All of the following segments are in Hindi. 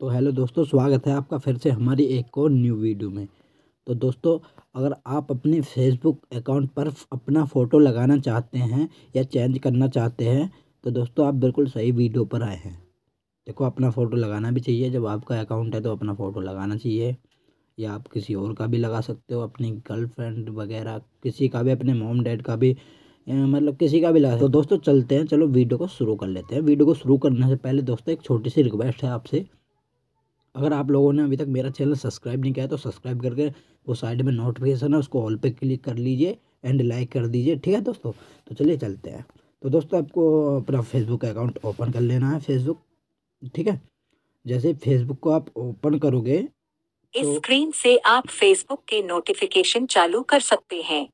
तो हेलो दोस्तों स्वागत है आपका फिर से हमारी एक और न्यू वीडियो में तो दोस्तों अगर आप अपने फेसबुक अकाउंट पर अपना फ़ोटो लगाना चाहते हैं या चेंज करना चाहते हैं तो दोस्तों आप बिल्कुल सही वीडियो पर आए हैं देखो अपना फ़ोटो लगाना भी चाहिए जब आपका अकाउंट है तो अपना फ़ोटो लगाना चाहिए या आप किसी और का भी लगा सकते हो अपनी गर्लफ्रेंड वगैरह किसी का भी अपने मोम डैड का भी मतलब किसी का भी लगा तो दोस्तों चलते हैं चलो वीडियो को शुरू कर लेते हैं वीडियो को शुरू करने से पहले दोस्तों एक छोटी सी रिक्वेस्ट है आपसे अगर आप लोगों ने अभी तक मेरा चैनल सब्सक्राइब नहीं किया तो सब्सक्राइब करके वो साइड में नोटिफिकेशन है उसको ऑल पे क्लिक कर लीजिए एंड लाइक कर दीजिए ठीक है दोस्तों तो चलिए चलते हैं तो दोस्तों आपको अपना फेसबुक अकाउंट ओपन कर लेना है फेसबुक ठीक है जैसे फेसबुक को आप ओपन करोगे इस तो स्क्रीन से आप फेसबुक के नोटिफिकेशन चालू कर सकते हैं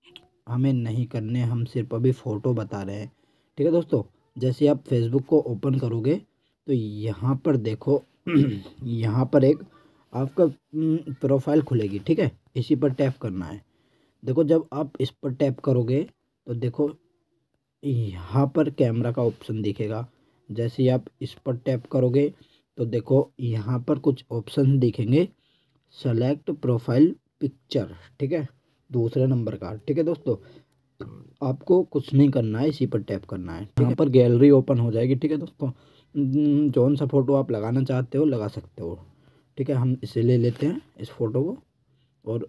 हमें नहीं करने हम सिर्फ अभी फ़ोटो बता रहे हैं ठीक है दोस्तों जैसे आप फेसबुक को ओपन करोगे तो यहाँ पर देखो यहाँ पर एक आपका प्रोफाइल हम्म, खुलेगी ठीक है इसी पर टैप करना है देखो जब आप इस पर टैप करोगे तो देखो यहाँ पर कैमरा का ऑप्शन दिखेगा जैसे आप इस पर टैप करोगे तो देखो यहाँ पर कुछ ऑप्शन दिखेंगे सेलेक्ट प्रोफाइल पिक्चर ठीक है दूसरे नंबर का ठीक है दोस्तों आपको कुछ नहीं करना है इसी पर टैप करना है यहाँ पर गैलरी ओपन हो जाएगी ठीक है दोस्तों जौन हम्म, सा फ़ोटो आप लगाना चाहते हो लगा सकते हो ठीक है हम इसे ले लेते हैं इस फ़ोटो को और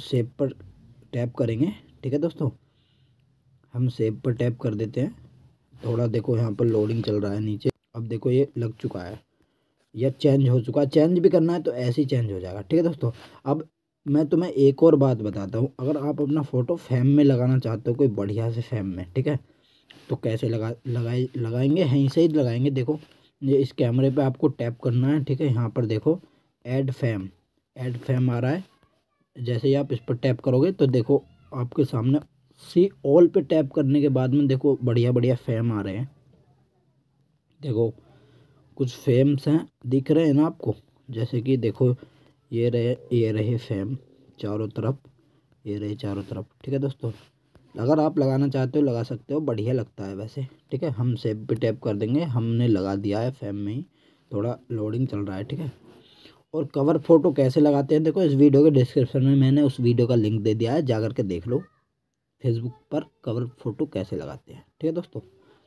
सेब पर टैप करेंगे ठीक है दोस्तों हम सेब पर टैप कर देते हैं थोड़ा देखो यहाँ पर लोडिंग चल रहा है नीचे अब देखो ये लग चुका है या चेंज हो चुका है चेंज भी करना है तो ऐसे ही चेंज हो जाएगा ठीक है दोस्तों अब मैं तुम्हें एक और बात बताता हूँ अगर आप अपना फ़ोटो फैम में लगाना चाहते हो कोई बढ़िया से फैम में ठीक है तो कैसे लगा लगाए लगाएंगे यहीं से ही लगाएंगे देखो ये इस कैमरे पे आपको टैप करना है ठीक है यहाँ पर देखो एड फैम एड फैम आ रहा है जैसे ही आप इस पर टैप करोगे तो देखो आपके सामने सी ऑल पे टैप करने के बाद में देखो बढ़िया बढ़िया फैम आ रहे हैं देखो कुछ फेम्स हैं दिख रहे हैं ना आपको जैसे कि देखो ये रहे ये रहे फेम चारों तरफ ये रहे चारों तरफ ठीक है दोस्तों अगर आप लगाना चाहते हो लगा सकते हो बढ़िया लगता है वैसे ठीक है हम सेब पे टैप कर देंगे हमने लगा दिया है फैम में ही थोड़ा लोडिंग चल रहा है ठीक है और कवर फ़ोटो कैसे लगाते हैं देखो इस वीडियो के डिस्क्रिप्शन में मैंने उस वीडियो का लिंक दे दिया है जा कर के देख लो फेसबुक पर कवर फ़ोटो कैसे लगाते हैं ठीक है दोस्तों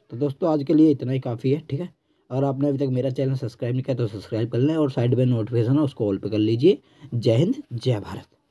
तो दोस्तों आज के लिए इतना ही काफ़ी है ठीक है अगर आपने अभी तक मेरा चैनल सब्सक्राइब नहीं किया तो सब्सक्राइब कर लें और साइड में नोटिफिकेशन है उसको ऑल पे कर लीजिए जय हिंद जय भारत